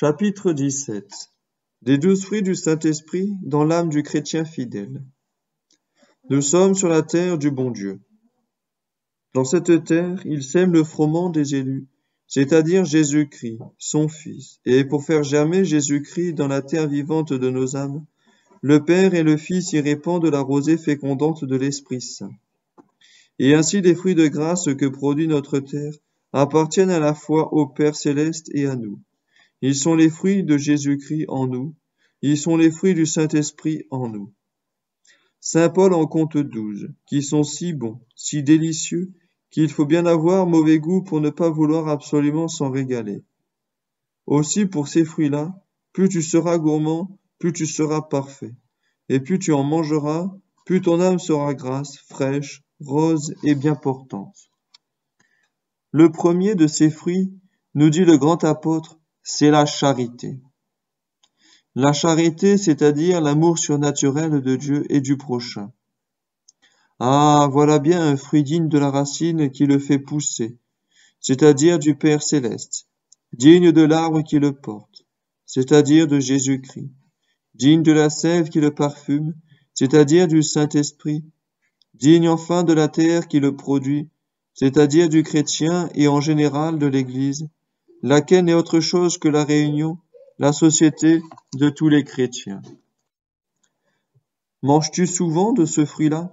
Chapitre 17 Des douze fruits du Saint-Esprit dans l'âme du chrétien fidèle. Nous sommes sur la terre du bon Dieu. Dans cette terre, il sème le froment des élus, c'est-à-dire Jésus-Christ, son Fils, et pour faire germer Jésus-Christ dans la terre vivante de nos âmes, le Père et le Fils y répandent la rosée fécondante de l'Esprit Saint. Et ainsi les fruits de grâce que produit notre terre appartiennent à la fois au Père céleste et à nous. Ils sont les fruits de Jésus-Christ en nous. Ils sont les fruits du Saint-Esprit en nous. Saint Paul en compte douze, qui sont si bons, si délicieux, qu'il faut bien avoir mauvais goût pour ne pas vouloir absolument s'en régaler. Aussi pour ces fruits-là, plus tu seras gourmand, plus tu seras parfait, et plus tu en mangeras, plus ton âme sera grasse, fraîche, rose et bien portante. Le premier de ces fruits, nous dit le grand apôtre, c'est la charité. La charité, c'est-à-dire l'amour surnaturel de Dieu et du prochain. Ah, voilà bien un fruit digne de la racine qui le fait pousser, c'est-à-dire du Père céleste, digne de l'arbre qui le porte, c'est-à-dire de Jésus-Christ, digne de la sève qui le parfume, c'est-à-dire du Saint-Esprit, digne enfin de la terre qui le produit, c'est-à-dire du chrétien et en général de l'Église, laquelle n'est autre chose que la réunion, la société de tous les chrétiens. Manges-tu souvent de ce fruit-là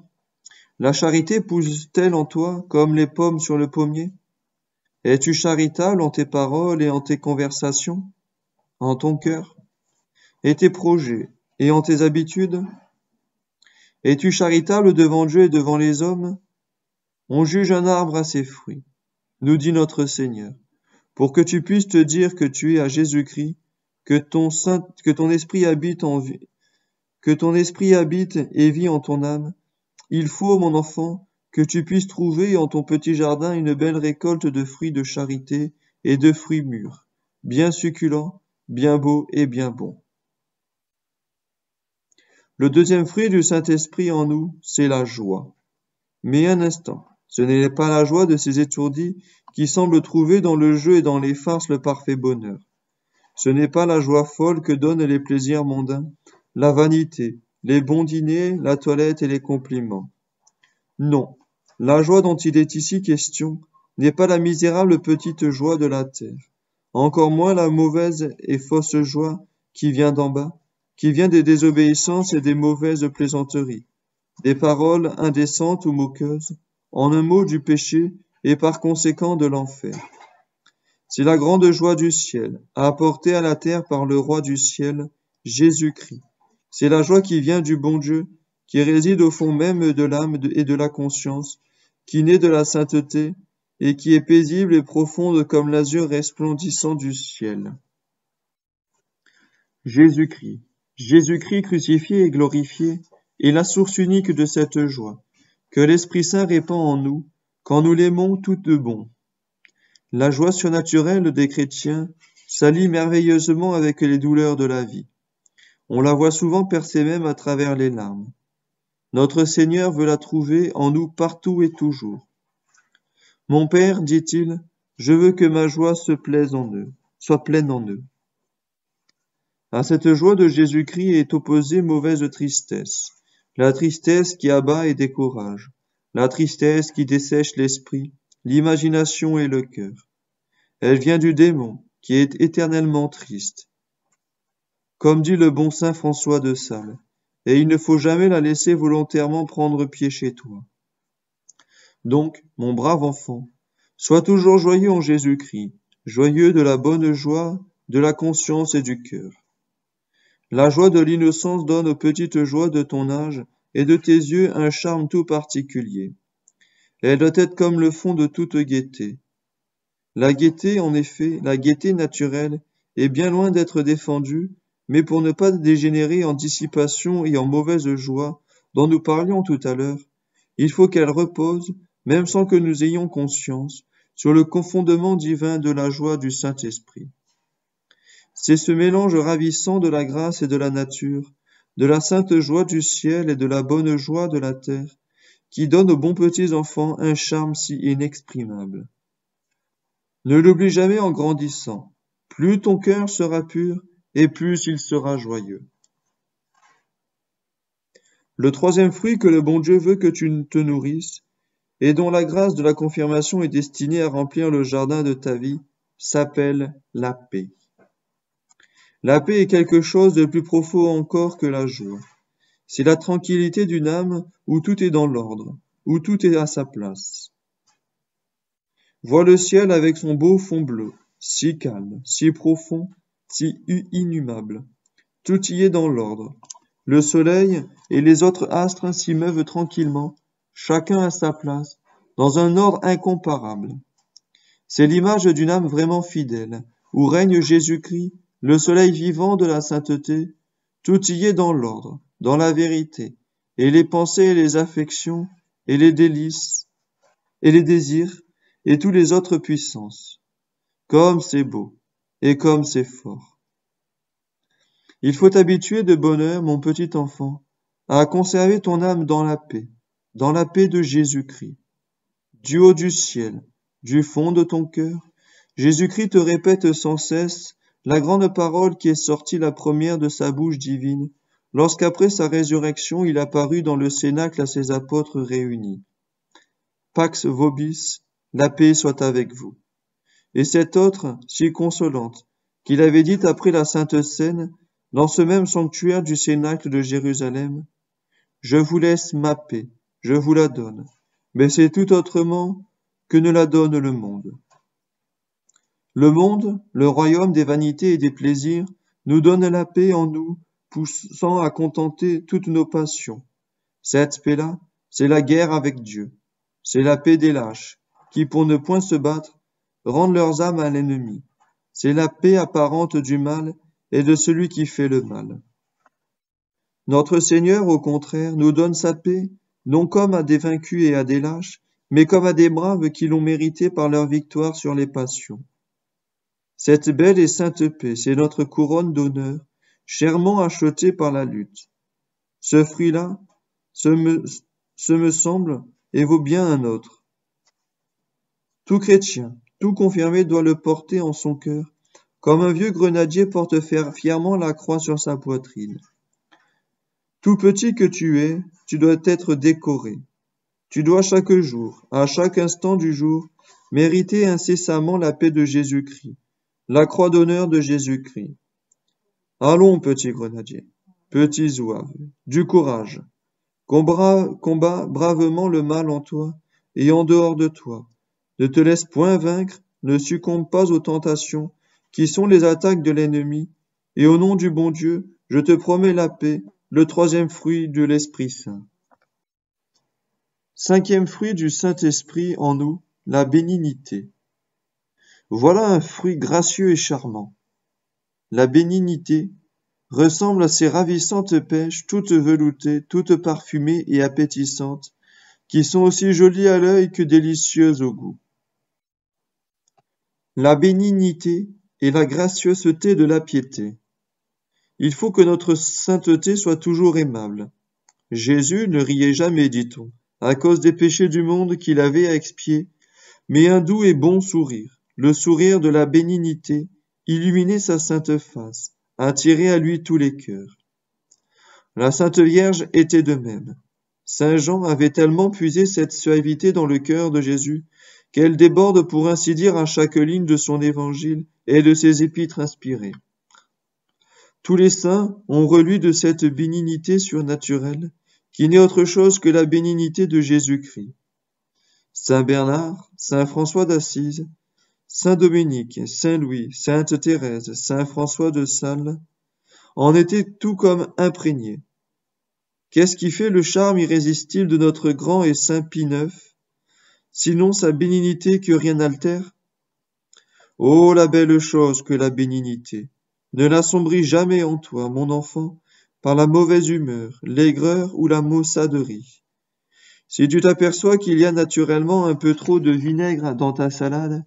La charité pousse-t-elle en toi comme les pommes sur le pommier Es-tu charitable en tes paroles et en tes conversations, en ton cœur, et tes projets, et en tes habitudes Es-tu charitable devant Dieu et devant les hommes On juge un arbre à ses fruits, nous dit notre Seigneur pour que tu puisses te dire que tu es à Jésus-Christ, que ton, que ton esprit habite en vie, que ton esprit habite et vit en ton âme. Il faut, mon enfant, que tu puisses trouver en ton petit jardin une belle récolte de fruits de charité et de fruits mûrs, bien succulents, bien beaux et bien bons. Le deuxième fruit du Saint-Esprit en nous, c'est la joie. Mais un instant, ce n'est pas la joie de ces étourdis qui semble trouver dans le jeu et dans les farces le parfait bonheur. Ce n'est pas la joie folle que donnent les plaisirs mondains, la vanité, les bons dîners, la toilette et les compliments. Non, la joie dont il est ici question n'est pas la misérable petite joie de la terre, encore moins la mauvaise et fausse joie qui vient d'en bas, qui vient des désobéissances et des mauvaises plaisanteries, des paroles indécentes ou moqueuses, en un mot du péché et par conséquent de l'enfer. C'est la grande joie du ciel, apportée à la terre par le roi du ciel, Jésus-Christ. C'est la joie qui vient du bon Dieu, qui réside au fond même de l'âme et de la conscience, qui naît de la sainteté, et qui est paisible et profonde comme l'azur resplendissant du ciel. Jésus-Christ, Jésus-Christ crucifié et glorifié, est la source unique de cette joie, que l'Esprit Saint répand en nous, quand nous l'aimons tout de bon. La joie surnaturelle des chrétiens s'allie merveilleusement avec les douleurs de la vie. On la voit souvent percer même à travers les larmes. Notre Seigneur veut la trouver en nous partout et toujours. Mon Père, dit-il, je veux que ma joie se plaise en eux, soit pleine en eux. À cette joie de Jésus-Christ est opposée mauvaise tristesse, la tristesse qui abat et décourage la tristesse qui dessèche l'esprit, l'imagination et le cœur. Elle vient du démon, qui est éternellement triste. Comme dit le bon saint François de Sales, et il ne faut jamais la laisser volontairement prendre pied chez toi. Donc, mon brave enfant, sois toujours joyeux en Jésus-Christ, joyeux de la bonne joie, de la conscience et du cœur. La joie de l'innocence donne aux petites joies de ton âge et de tes yeux un charme tout particulier. Elle doit être comme le fond de toute gaieté. La gaieté, en effet, la gaieté naturelle, est bien loin d'être défendue, mais pour ne pas dégénérer en dissipation et en mauvaise joie, dont nous parlions tout à l'heure, il faut qu'elle repose, même sans que nous ayons conscience, sur le confondement divin de la joie du Saint-Esprit. C'est ce mélange ravissant de la grâce et de la nature de la sainte joie du ciel et de la bonne joie de la terre, qui donne aux bons petits enfants un charme si inexprimable. Ne l'oublie jamais en grandissant. Plus ton cœur sera pur, et plus il sera joyeux. Le troisième fruit que le bon Dieu veut que tu te nourrisses, et dont la grâce de la confirmation est destinée à remplir le jardin de ta vie, s'appelle la paix. La paix est quelque chose de plus profond encore que la joie. C'est la tranquillité d'une âme où tout est dans l'ordre, où tout est à sa place. Vois le ciel avec son beau fond bleu, si calme, si profond, si inhumable. Tout y est dans l'ordre. Le soleil et les autres astres s'y meuvent tranquillement, chacun à sa place, dans un ordre incomparable. C'est l'image d'une âme vraiment fidèle, où règne Jésus-Christ le soleil vivant de la sainteté, tout y est dans l'ordre, dans la vérité, et les pensées et les affections, et les délices, et les désirs, et toutes les autres puissances. Comme c'est beau, et comme c'est fort. Il faut t'habituer de bonheur, mon petit enfant, à conserver ton âme dans la paix, dans la paix de Jésus-Christ. Du haut du ciel, du fond de ton cœur, Jésus-Christ te répète sans cesse la grande parole qui est sortie la première de sa bouche divine, lorsqu'après sa résurrection il apparut dans le cénacle à ses apôtres réunis. Pax vobis, la paix soit avec vous. Et cette autre, si consolante, qu'il avait dite après la Sainte scène, dans ce même sanctuaire du cénacle de Jérusalem, Je vous laisse ma paix, je vous la donne, mais c'est tout autrement que ne la donne le monde. Le monde, le royaume des vanités et des plaisirs, nous donne la paix en nous, poussant à contenter toutes nos passions. Cette paix-là, c'est la guerre avec Dieu. C'est la paix des lâches, qui, pour ne point se battre, rendent leurs âmes à l'ennemi. C'est la paix apparente du mal et de celui qui fait le mal. Notre Seigneur, au contraire, nous donne sa paix, non comme à des vaincus et à des lâches, mais comme à des braves qui l'ont mérité par leur victoire sur les passions. Cette belle et sainte paix, c'est notre couronne d'honneur, chèrement achetée par la lutte. Ce fruit-là, ce me, semble, et vaut bien un autre. Tout chrétien, tout confirmé doit le porter en son cœur, comme un vieux grenadier porte fièrement la croix sur sa poitrine. Tout petit que tu es, tu dois être décoré. Tu dois chaque jour, à chaque instant du jour, mériter incessamment la paix de Jésus-Christ la croix d'honneur de Jésus-Christ. Allons, petit grenadier, petits zouave, du courage. Combat, bravement le mal en toi et en dehors de toi. Ne te laisse point vaincre, ne succombe pas aux tentations qui sont les attaques de l'ennemi. Et au nom du bon Dieu, je te promets la paix, le troisième fruit de l'Esprit Saint. Cinquième fruit du Saint-Esprit en nous, la bénignité. Voilà un fruit gracieux et charmant. La bénignité ressemble à ces ravissantes pêches, toutes veloutées, toutes parfumées et appétissantes, qui sont aussi jolies à l'œil que délicieuses au goût. La bénignité est la gracieuseté de la piété. Il faut que notre sainteté soit toujours aimable. Jésus ne riait jamais, dit-on, à cause des péchés du monde qu'il avait à expier, mais un doux et bon sourire. Le sourire de la bénignité illuminait sa sainte face, attirait à lui tous les cœurs. La Sainte Vierge était de même. Saint Jean avait tellement puisé cette suavité dans le cœur de Jésus qu'elle déborde pour ainsi dire à chaque ligne de son évangile et de ses épîtres inspirées. Tous les saints ont relu de cette bénignité surnaturelle qui n'est autre chose que la bénignité de Jésus-Christ. Saint Bernard, Saint François d'Assise, Saint Dominique, Saint Louis, Sainte Thérèse, Saint François de Sales en étaient tout comme imprégnés. Qu'est-ce qui fait le charme irrésistible de notre grand et saint Pie IX, sinon sa bénignité que rien n'altère Oh, la belle chose que la bénignité Ne l'assombris jamais en toi, mon enfant, par la mauvaise humeur, l'aigreur ou la maussaderie. Si tu t'aperçois qu'il y a naturellement un peu trop de vinaigre dans ta salade,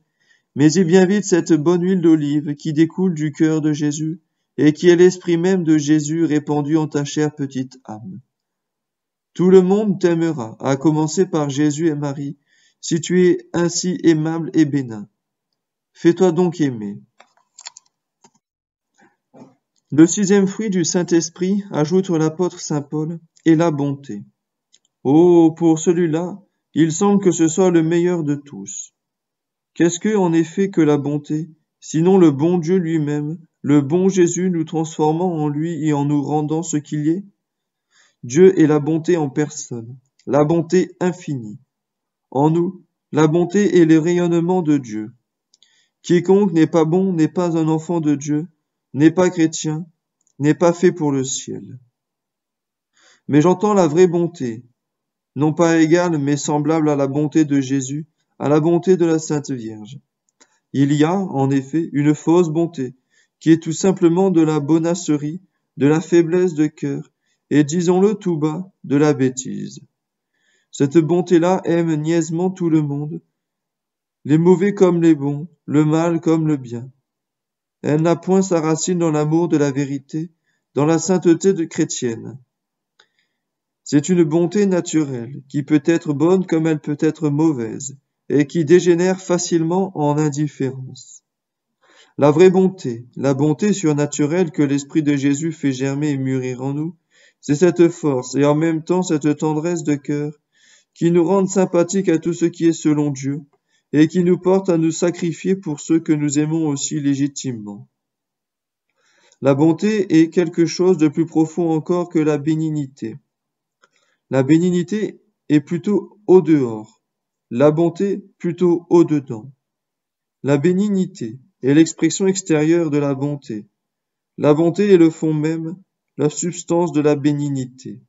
mais il bien vite cette bonne huile d'olive qui découle du cœur de Jésus et qui est l'esprit même de Jésus répandu en ta chère petite âme. Tout le monde t'aimera, à commencer par Jésus et Marie, si tu es ainsi aimable et bénin. Fais-toi donc aimer. Le sixième fruit du Saint-Esprit, ajoute l'apôtre Saint Paul, est la bonté. Oh, pour celui-là, il semble que ce soit le meilleur de tous. Qu'est-ce que, en effet, que la bonté, sinon le bon Dieu lui-même, le bon Jésus nous transformant en lui et en nous rendant ce qu'il est Dieu est la bonté en personne, la bonté infinie. En nous, la bonté est le rayonnement de Dieu. Quiconque n'est pas bon n'est pas un enfant de Dieu, n'est pas chrétien, n'est pas fait pour le ciel. Mais j'entends la vraie bonté, non pas égale mais semblable à la bonté de Jésus, à la bonté de la Sainte Vierge. Il y a, en effet, une fausse bonté, qui est tout simplement de la bonasserie, de la faiblesse de cœur, et disons-le tout bas, de la bêtise. Cette bonté-là aime niaisement tout le monde, les mauvais comme les bons, le mal comme le bien. Elle n'a point sa racine dans l'amour de la vérité, dans la sainteté de chrétienne. C'est une bonté naturelle, qui peut être bonne comme elle peut être mauvaise, et qui dégénère facilement en indifférence. La vraie bonté, la bonté surnaturelle que l'Esprit de Jésus fait germer et mûrir en nous, c'est cette force et en même temps cette tendresse de cœur qui nous rendent sympathiques à tout ce qui est selon Dieu et qui nous porte à nous sacrifier pour ceux que nous aimons aussi légitimement. La bonté est quelque chose de plus profond encore que la bénignité. La bénignité est plutôt au dehors la bonté plutôt au-dedans. La bénignité est l'expression extérieure de la bonté. La bonté est le fond même, la substance de la bénignité.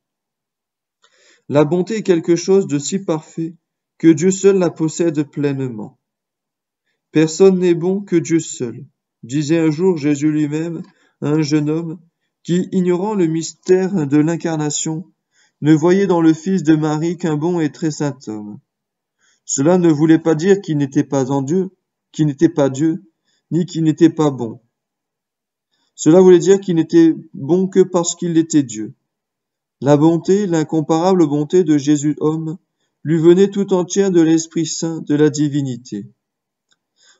La bonté est quelque chose de si parfait que Dieu seul la possède pleinement. Personne n'est bon que Dieu seul, disait un jour Jésus lui-même à un jeune homme qui, ignorant le mystère de l'incarnation, ne voyait dans le Fils de Marie qu'un bon et très saint homme. Cela ne voulait pas dire qu'il n'était pas en Dieu, qu'il n'était pas Dieu, ni qu'il n'était pas bon. Cela voulait dire qu'il n'était bon que parce qu'il était Dieu. La bonté, l'incomparable bonté de Jésus homme, lui venait tout entière de l'Esprit Saint, de la divinité.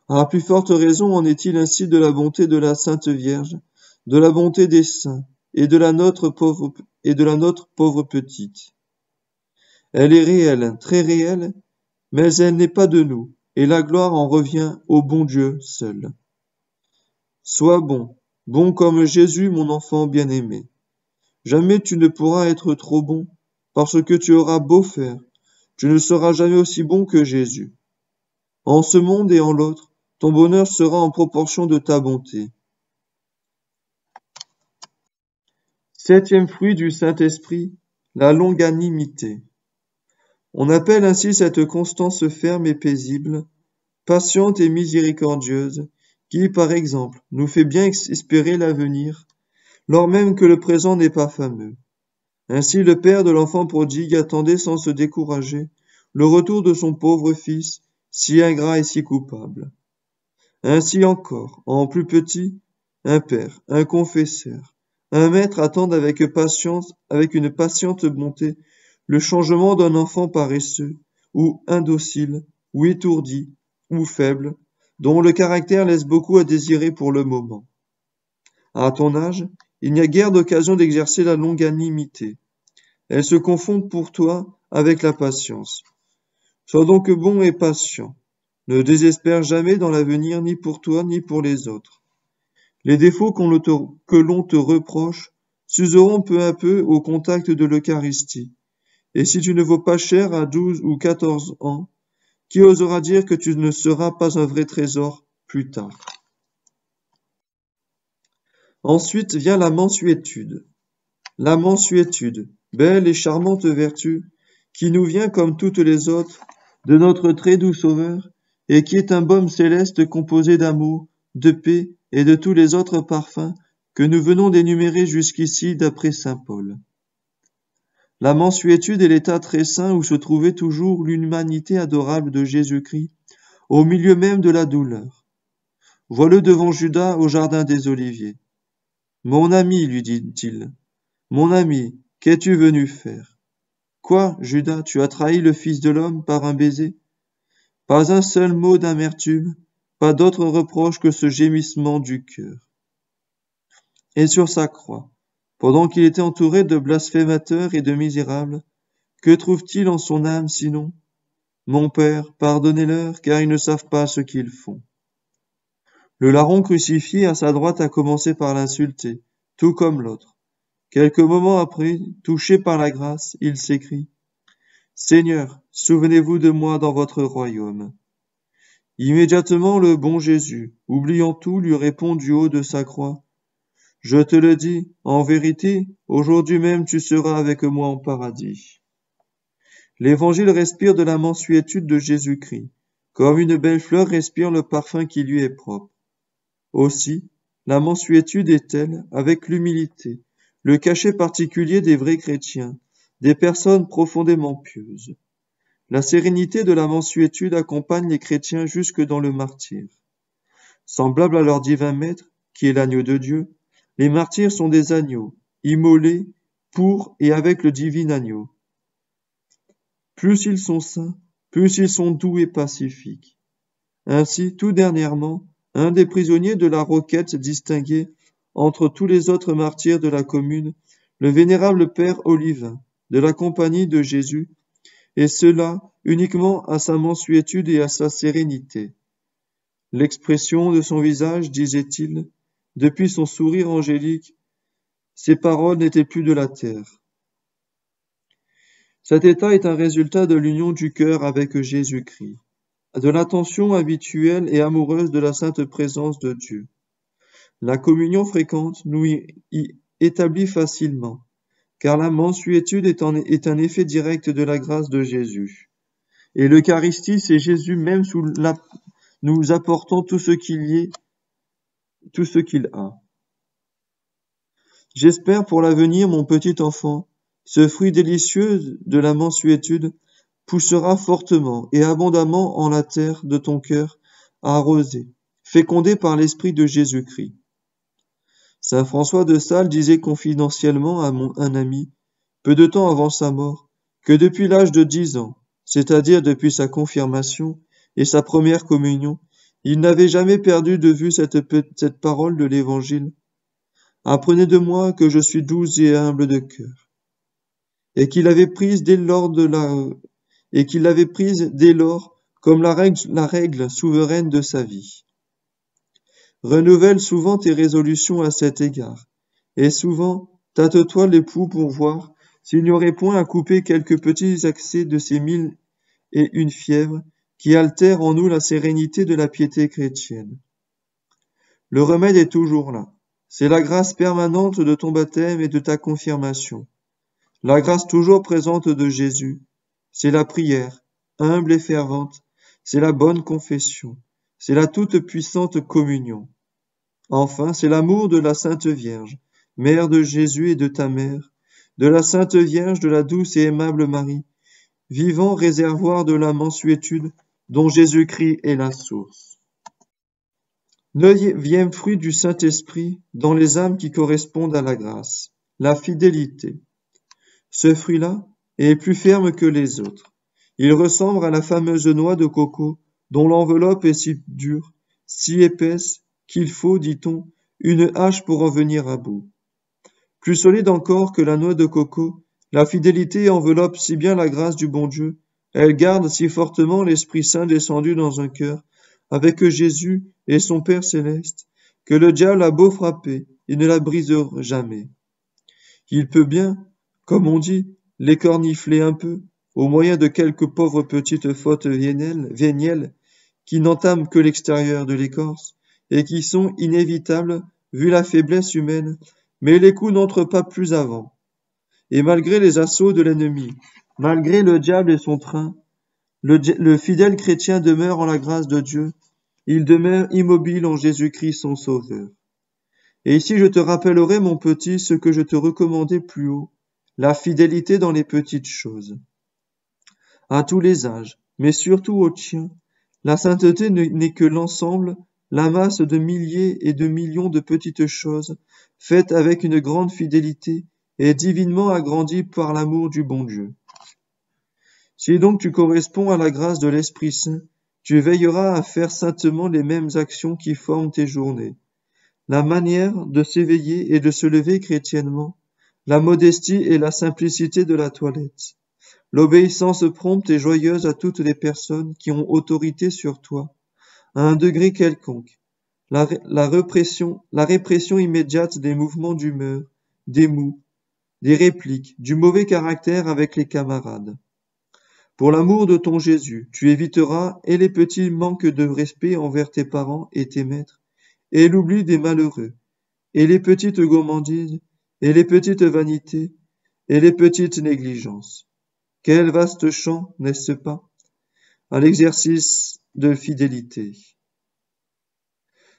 À plus forte raison en est-il ainsi de la bonté de la Sainte Vierge, de la bonté des saints, et de la nôtre pauvre, et de la nôtre pauvre petite. Elle est réelle, très réelle, mais elle n'est pas de nous, et la gloire en revient au bon Dieu seul. Sois bon, bon comme Jésus, mon enfant bien-aimé. Jamais tu ne pourras être trop bon, parce que tu auras beau faire, tu ne seras jamais aussi bon que Jésus. En ce monde et en l'autre, ton bonheur sera en proportion de ta bonté. Septième fruit du Saint-Esprit, la longanimité. On appelle ainsi cette constance ferme et paisible, patiente et miséricordieuse, qui, par exemple, nous fait bien espérer l'avenir, lors même que le présent n'est pas fameux. Ainsi le père de l'enfant prodigue attendait sans se décourager le retour de son pauvre fils, si ingrat et si coupable. Ainsi encore, en plus petit, un père, un confesseur, un maître attendent avec patience, avec une patiente bonté, le changement d'un enfant paresseux ou indocile ou étourdi ou faible, dont le caractère laisse beaucoup à désirer pour le moment. À ton âge, il n'y a guère d'occasion d'exercer la longanimité. Elle se confond pour toi avec la patience. Sois donc bon et patient. Ne désespère jamais dans l'avenir ni pour toi ni pour les autres. Les défauts que l'on te reproche s'useront peu à peu au contact de l'Eucharistie. Et si tu ne vaux pas cher à douze ou quatorze ans, qui osera dire que tu ne seras pas un vrai trésor plus tard Ensuite vient la mansuétude. La mansuétude, belle et charmante vertu, qui nous vient comme toutes les autres de notre très doux Sauveur, et qui est un baume céleste composé d'amour, de paix et de tous les autres parfums que nous venons d'énumérer jusqu'ici d'après Saint Paul. La mensuétude est l'état très saint où se trouvait toujours l'humanité adorable de Jésus-Christ, au milieu même de la douleur. Voilà devant Judas au jardin des Oliviers. Mon ami, lui dit-il, mon ami, qu'es-tu venu faire Quoi, Judas, tu as trahi le Fils de l'homme par un baiser Pas un seul mot d'amertume, pas d'autre reproche que ce gémissement du cœur. Et sur sa croix, pendant qu'il était entouré de blasphémateurs et de misérables, que trouve-t-il en son âme sinon Mon Père, pardonnez-leur, car ils ne savent pas ce qu'ils font. Le larron crucifié à sa droite a commencé par l'insulter, tout comme l'autre. Quelques moments après, touché par la grâce, il s'écrie Seigneur, souvenez-vous de moi dans votre royaume. Immédiatement le bon Jésus, oubliant tout, lui répond du haut de sa croix je te le dis, en vérité, aujourd'hui même tu seras avec moi en paradis. L'Évangile respire de la mansuétude de Jésus-Christ, comme une belle fleur respire le parfum qui lui est propre. Aussi, la mansuétude est-elle, avec l'humilité, le cachet particulier des vrais chrétiens, des personnes profondément pieuses. La sérénité de la mansuétude accompagne les chrétiens jusque dans le martyr. Semblable à leur divin maître, qui est l'agneau de Dieu, les martyrs sont des agneaux, immolés pour et avec le divin agneau. Plus ils sont saints, plus ils sont doux et pacifiques. Ainsi, tout dernièrement, un des prisonniers de la roquette distinguait, entre tous les autres martyrs de la commune le vénérable Père Olivin de la compagnie de Jésus, et cela uniquement à sa mansuétude et à sa sérénité. L'expression de son visage, disait-il, depuis son sourire angélique, ses paroles n'étaient plus de la terre. Cet état est un résultat de l'union du cœur avec Jésus-Christ, de l'attention habituelle et amoureuse de la sainte présence de Dieu. La communion fréquente nous y établit facilement, car la mensuétude est, un effet direct de la grâce de Jésus. Et l'Eucharistie, c'est Jésus même sous la, nous apportant tout ce qu'il y est tout ce qu'il a. J'espère pour l'avenir, mon petit enfant, ce fruit délicieux de la mansuétude poussera fortement et abondamment en la terre de ton cœur arrosée, fécondée par l'Esprit de Jésus-Christ. Saint François de Sales disait confidentiellement à un ami, peu de temps avant sa mort, que depuis l'âge de dix ans, c'est-à-dire depuis sa confirmation et sa première communion, il n'avait jamais perdu de vue cette, parole de l'Évangile. Apprenez de moi que je suis doux et humble de cœur, et qu'il avait prise dès lors de la, et qu'il l'avait prise dès lors comme la règle, souveraine de sa vie. Renouvelle souvent tes résolutions à cet égard, et souvent tâte-toi les pour voir s'il n'y aurait point à couper quelques petits accès de ces mille et une fièvre qui altère en nous la sérénité de la piété chrétienne. Le remède est toujours là. C'est la grâce permanente de ton baptême et de ta confirmation. La grâce toujours présente de Jésus. C'est la prière, humble et fervente. C'est la bonne confession. C'est la toute-puissante communion. Enfin, c'est l'amour de la Sainte Vierge, Mère de Jésus et de ta Mère, de la Sainte Vierge de la douce et aimable Marie, vivant réservoir de la mansuétude dont Jésus-Christ est la source. Neuvième fruit du Saint-Esprit dans les âmes qui correspondent à la grâce, la fidélité. Ce fruit-là est plus ferme que les autres. Il ressemble à la fameuse noix de coco dont l'enveloppe est si dure, si épaisse, qu'il faut, dit-on, une hache pour en venir à bout. Plus solide encore que la noix de coco, la fidélité enveloppe si bien la grâce du bon Dieu elle garde si fortement l'Esprit Saint descendu dans un cœur, avec Jésus et son Père céleste, que le diable a beau frapper, il ne la brisera jamais. Il peut bien, comme on dit, les cornifler un peu, au moyen de quelques pauvres petites fautes vénielles, qui n'entament que l'extérieur de l'écorce, et qui sont inévitables vu la faiblesse humaine, mais les coups n'entrent pas plus avant. Et malgré les assauts de l'ennemi, Malgré le diable et son train, le, fidèle chrétien demeure en la grâce de Dieu. Il demeure immobile en Jésus-Christ son Sauveur. Et ici je te rappellerai, mon petit, ce que je te recommandais plus haut, la fidélité dans les petites choses. À tous les âges, mais surtout au tien, la sainteté n'est que l'ensemble, la masse de milliers et de millions de petites choses, faites avec une grande fidélité et divinement agrandies par l'amour du bon Dieu. Si donc tu corresponds à la grâce de l'Esprit Saint, tu veilleras à faire saintement les mêmes actions qui forment tes journées. La manière de s'éveiller et de se lever chrétiennement, la modestie et la simplicité de la toilette, l'obéissance prompte et joyeuse à toutes les personnes qui ont autorité sur toi, à un degré quelconque, la, répression, la répression immédiate des mouvements d'humeur, des mots, des répliques, du mauvais caractère avec les camarades. Pour l'amour de ton Jésus, tu éviteras et les petits manques de respect envers tes parents et tes maîtres, et l'oubli des malheureux, et les petites gourmandises, et les petites vanités, et les petites négligences. Quel vaste champ, n'est-ce pas à l'exercice de fidélité.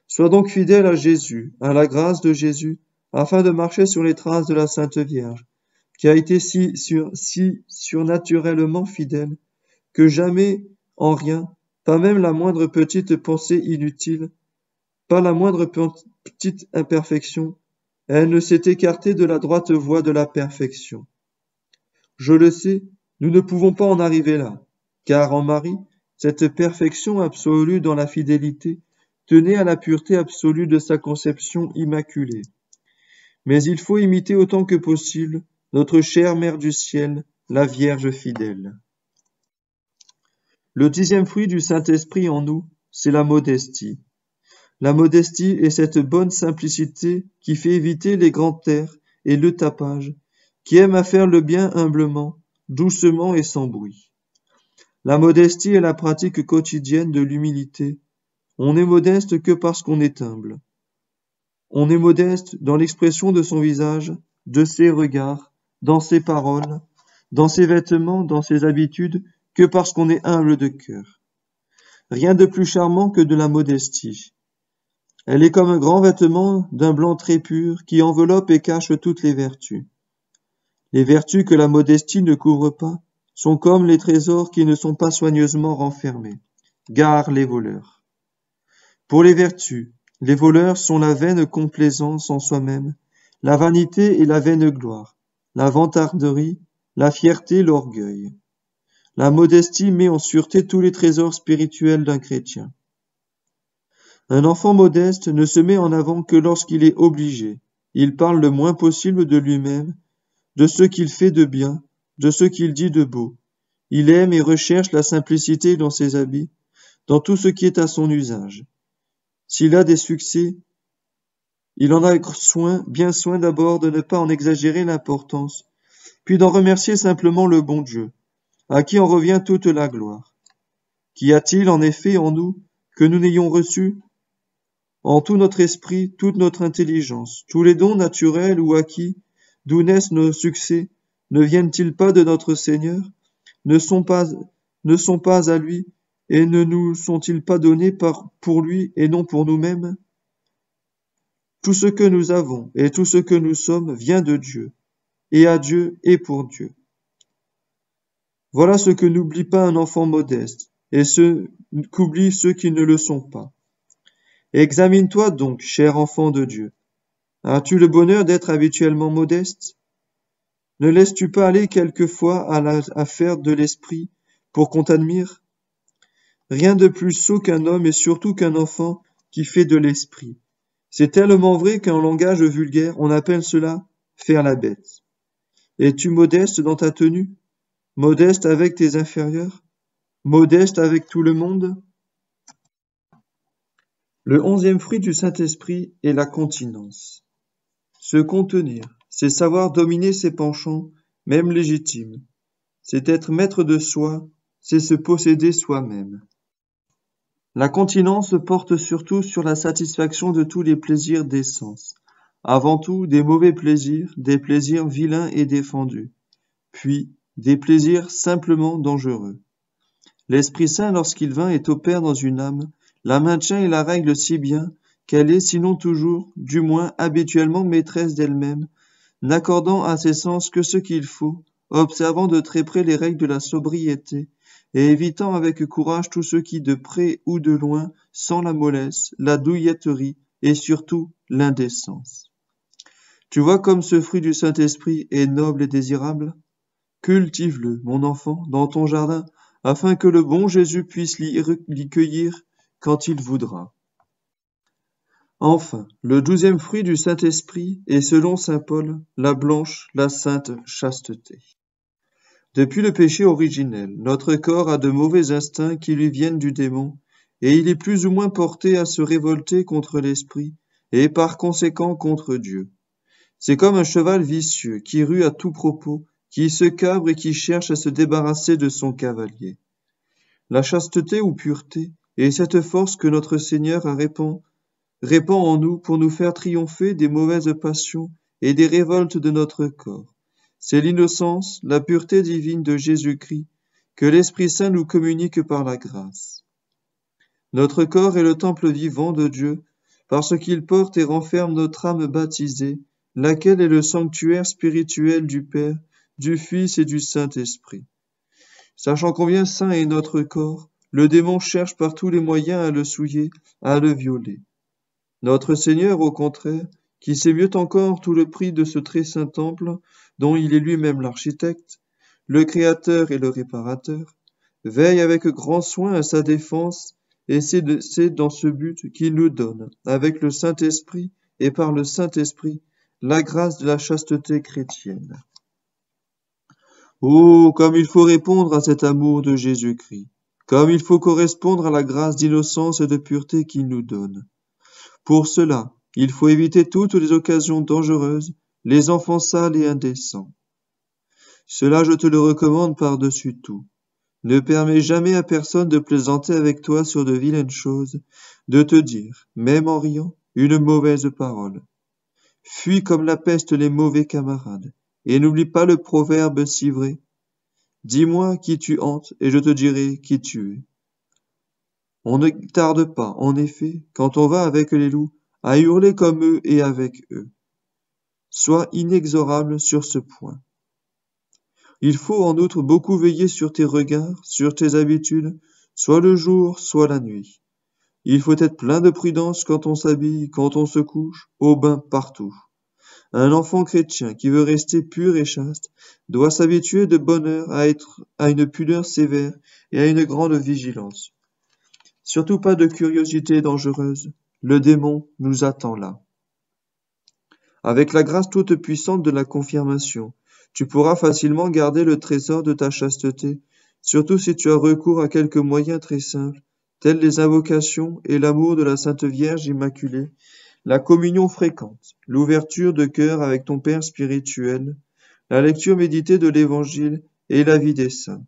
Sois donc fidèle à Jésus, à la grâce de Jésus, afin de marcher sur les traces de la Sainte Vierge, qui a été si, si surnaturellement fidèle, que jamais, en rien, pas même la moindre petite pensée inutile, pas la moindre petite imperfection, elle ne s'est écartée de la droite voie de la perfection. Je le sais, nous ne pouvons pas en arriver là, car en Marie, cette perfection absolue dans la fidélité tenait à la pureté absolue de sa conception immaculée. Mais il faut imiter autant que possible notre chère Mère du ciel, la Vierge fidèle. Le dixième fruit du Saint-Esprit en nous, c'est la modestie. La modestie est cette bonne simplicité qui fait éviter les grands airs et le tapage, qui aime à faire le bien humblement, doucement et sans bruit. La modestie est la pratique quotidienne de l'humilité. On n'est modeste que parce qu'on est humble. On est modeste dans l'expression de son visage, de ses regards, dans ses paroles, dans ses vêtements, dans ses habitudes, que parce qu'on est humble de cœur. Rien de plus charmant que de la modestie. Elle est comme un grand vêtement d'un blanc très pur qui enveloppe et cache toutes les vertus. Les vertus que la modestie ne couvre pas sont comme les trésors qui ne sont pas soigneusement renfermés. Gare les voleurs. Pour les vertus, les voleurs sont la vaine complaisance en soi-même, la vanité et la vaine gloire, la vantarderie, la fierté, l'orgueil. La modestie met en sûreté tous les trésors spirituels d'un chrétien. Un enfant modeste ne se met en avant que lorsqu'il est obligé. Il parle le moins possible de lui-même, de ce qu'il fait de bien, de ce qu'il dit de beau. Il aime et recherche la simplicité dans ses habits, dans tout ce qui est à son usage. S'il a des succès, il en a soin, bien soin d'abord de ne pas en exagérer l'importance, puis d'en remercier simplement le bon Dieu, à qui en revient toute la gloire. Qu'y a-t-il en effet en nous que nous n'ayons reçu En tout notre esprit, toute notre intelligence, tous les dons naturels ou acquis, d'où naissent nos succès, ne viennent-ils pas de notre Seigneur ne sont, pas, ne sont pas à lui, et ne nous sont-ils pas donnés par, pour lui et non pour nous-mêmes tout ce que nous avons et tout ce que nous sommes vient de Dieu, et à Dieu et pour Dieu. Voilà ce que n'oublie pas un enfant modeste, et ce qu'oublient ceux qui ne le sont pas. Examine-toi donc, cher enfant de Dieu. As-tu le bonheur d'être habituellement modeste Ne laisses-tu pas aller quelquefois à l'affaire de l'esprit pour qu'on t'admire Rien de plus sot qu'un homme et surtout qu'un enfant qui fait de l'esprit. C'est tellement vrai qu'en langage vulgaire, on appelle cela faire la bête. Es-tu modeste dans ta tenue Modeste avec tes inférieurs Modeste avec tout le monde Le onzième fruit du Saint-Esprit est la continence. Se contenir, c'est savoir dominer ses penchants, même légitimes. C'est être maître de soi, c'est se posséder soi-même. La continence porte surtout sur la satisfaction de tous les plaisirs des sens, avant tout des mauvais plaisirs, des plaisirs vilains et défendus, puis des plaisirs simplement dangereux. L'Esprit Saint, lorsqu'il vint et opère dans une âme, la maintient et la règle si bien qu'elle est, sinon toujours, du moins habituellement maîtresse d'elle-même, n'accordant à ses sens que ce qu'il faut, observant de très près les règles de la sobriété, et évitant avec courage tout ce qui, de près ou de loin, sent la mollesse, la douilletterie et surtout l'indécence. Tu vois comme ce fruit du Saint-Esprit est noble et désirable Cultive-le, mon enfant, dans ton jardin, afin que le bon Jésus puisse l'y cueillir quand il voudra. Enfin, le douzième fruit du Saint-Esprit est selon Saint Paul la blanche, la sainte chasteté. Depuis le péché originel, notre corps a de mauvais instincts qui lui viennent du démon, et il est plus ou moins porté à se révolter contre l'esprit, et par conséquent contre Dieu. C'est comme un cheval vicieux qui rue à tout propos, qui se cabre et qui cherche à se débarrasser de son cavalier. La chasteté ou pureté est cette force que notre Seigneur a répand, répand en nous pour nous faire triompher des mauvaises passions et des révoltes de notre corps. C'est l'innocence, la pureté divine de Jésus-Christ que l'Esprit Saint nous communique par la grâce. Notre corps est le temple vivant de Dieu parce qu'il porte et renferme notre âme baptisée, laquelle est le sanctuaire spirituel du Père, du Fils et du Saint-Esprit. Sachant combien saint est notre corps, le démon cherche par tous les moyens à le souiller, à le violer. Notre Seigneur, au contraire, qui sait mieux encore tout le prix de ce très saint temple, dont il est lui-même l'architecte, le créateur et le réparateur, veille avec grand soin à sa défense, et c'est dans ce but qu'il nous donne, avec le Saint-Esprit et par le Saint-Esprit, la grâce de la chasteté chrétienne. Oh, comme il faut répondre à cet amour de Jésus-Christ, comme il faut correspondre à la grâce d'innocence et de pureté qu'il nous donne. Pour cela, il faut éviter toutes les occasions dangereuses les enfants sales et indécents. Cela je te le recommande par-dessus tout. Ne permets jamais à personne de plaisanter avec toi sur de vilaines choses, de te dire, même en riant, une mauvaise parole. Fuis comme la peste les mauvais camarades, et n'oublie pas le proverbe si vrai. Dis-moi qui tu hantes, et je te dirai qui tu es. On ne tarde pas, en effet, quand on va avec les loups, à hurler comme eux et avec eux. Sois inexorable sur ce point. Il faut en outre beaucoup veiller sur tes regards, sur tes habitudes, soit le jour, soit la nuit. Il faut être plein de prudence quand on s'habille, quand on se couche, au bain partout. Un enfant chrétien qui veut rester pur et chaste doit s'habituer de bonne heure à être à une pudeur sévère et à une grande vigilance. Surtout pas de curiosité dangereuse. Le démon nous attend là. Avec la grâce toute puissante de la confirmation, tu pourras facilement garder le trésor de ta chasteté, surtout si tu as recours à quelques moyens très simples, tels les invocations et l'amour de la Sainte Vierge Immaculée, la communion fréquente, l'ouverture de cœur avec ton Père spirituel, la lecture méditée de l'Évangile et la vie des saints.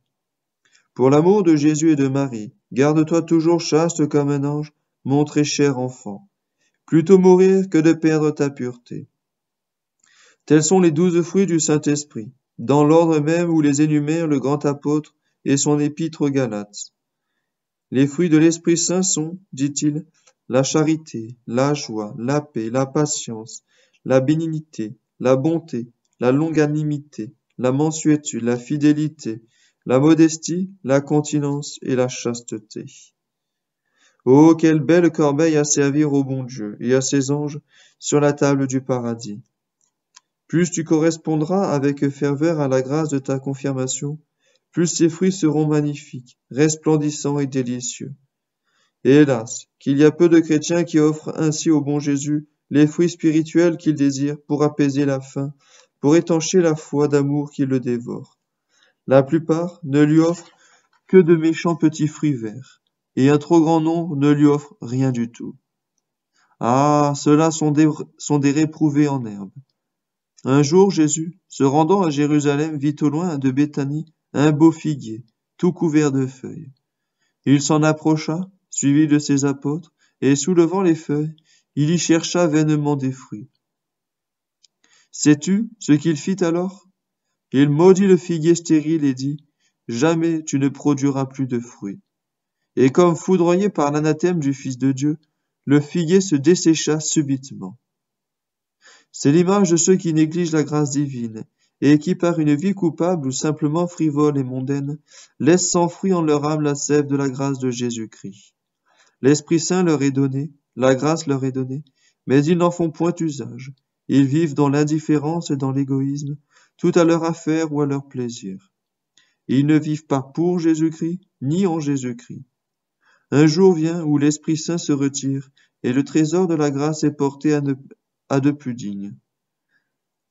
Pour l'amour de Jésus et de Marie, garde-toi toujours chaste comme un ange, mon très cher enfant. Plutôt mourir que de perdre ta pureté. Tels sont les douze fruits du Saint-Esprit, dans l'ordre même où les énumère le grand apôtre et son épître aux Galates. Les fruits de l'Esprit Saint sont, dit-il, la charité, la joie, la paix, la patience, la bénignité, la bonté, la longanimité, la mansuétude, la fidélité, la modestie, la continence et la chasteté. Oh, quelle belle corbeille à servir au bon Dieu et à ses anges sur la table du paradis. Plus tu correspondras avec ferveur à la grâce de ta confirmation, plus ses fruits seront magnifiques, resplendissants et délicieux. hélas, qu'il y a peu de chrétiens qui offrent ainsi au bon Jésus les fruits spirituels qu'il désire pour apaiser la faim, pour étancher la foi d'amour qui le dévore. La plupart ne lui offrent que de méchants petits fruits verts, et un trop grand nombre ne lui offre rien du tout. Ah, ceux-là sont des réprouvés en herbe, un jour Jésus, se rendant à Jérusalem, vit au loin de Béthanie un beau figuier, tout couvert de feuilles. Il s'en approcha, suivi de ses apôtres, et soulevant les feuilles, il y chercha vainement des fruits. Sais-tu ce qu'il fit alors Il maudit le figuier stérile et dit, Jamais tu ne produiras plus de fruits. Et comme foudroyé par l'anathème du Fils de Dieu, le figuier se dessécha subitement. C'est l'image de ceux qui négligent la grâce divine, et qui par une vie coupable ou simplement frivole et mondaine, laissent sans fruit en leur âme la sève de la grâce de Jésus-Christ. L'Esprit Saint leur est donné, la grâce leur est donnée, mais ils n'en font point usage. Ils vivent dans l'indifférence et dans l'égoïsme, tout à leur affaire ou à leur plaisir. Ils ne vivent pas pour Jésus-Christ, ni en Jésus-Christ. Un jour vient où l'Esprit Saint se retire, et le trésor de la grâce est porté à, ne, à de plus dignes.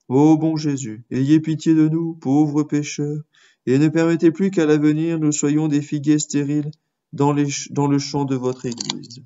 Ô bon Jésus, ayez pitié de nous, pauvres pécheurs, et ne permettez plus qu'à l'avenir nous soyons des figuiers stériles dans le champ de votre Église.